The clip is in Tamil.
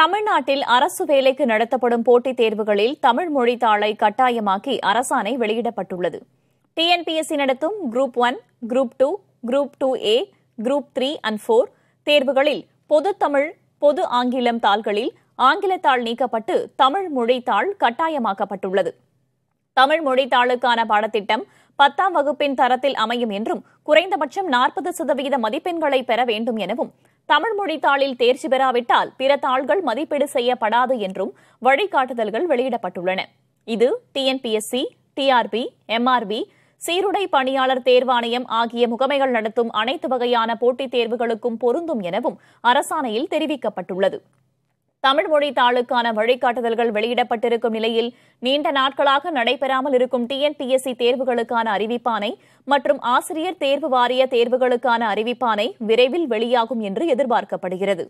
தமிழ்நாட்டில் அரசு வேலைக்கு நடத்தப்படும் போட்டித் தேர்வுகளில் தமிழ் மொழி தாளை கட்டாயமாக்கி அரசாணை வெளியிடப்பட்டுள்ளது டிஎன்பிஎஸ்சி நடத்தும் group one group two group two A group three and four தேர்வுகளில் பொது தமிழ் பொது ஆங்கிலம் தாள்களில் ஆங்கிலத்தாள் நீக்கப்பட்டு தமிழ் மொழித்தாள் கட்டாயமாக்கப்பட்டுள்ளது தமிழ் மொழித்தாளுக்கான பாடத்திட்டம் பத்தாம் வகுப்பின் தரத்தில் அமையும் என்றும் குறைந்தபட்சம் நாற்பது சதவீத மதிப்பெண்களை பெற வேண்டும் எனவும் தமிழ் மொழி தாளில் தேர்ச்சி பெறாவிட்டால் பிற தாள்கள் மதிப்பீடு செய்யப்படாது என்றும் வழிகாட்டுதல்கள் வெளியிடப்பட்டுள்ளன இது டிஎன்பிஎஸ்சி டிஆர்பி எம்ஆர்பி சீருடை பணியாளர் தேர்வாணையம் ஆகிய முகமைகள் நடத்தும் அனைத்து வகையான போட்டித் தேர்வுகளுக்கும் பொருந்தும் எனவும் அரசாணையில் தெரிவிக்கப்பட்டுள்ளது தமிழ் மொழி தாளுக்கான வழிகாட்டுதல்கள் வெளியிடப்பட்டிருக்கும் நிலையில் நீண்ட நாட்களாக நடைபெறாமல் இருக்கும் டிஎன்பிஎஸ்சி தேர்வுகளுக்கான அறிவிப்பானை மற்றும் ஆசிரியர் தேர்வு வாரிய தேர்வுகளுக்கான அறிவிப்பானை விரைவில் வெளியாகும் என்று எதிர்பார்க்கப்படுகிறது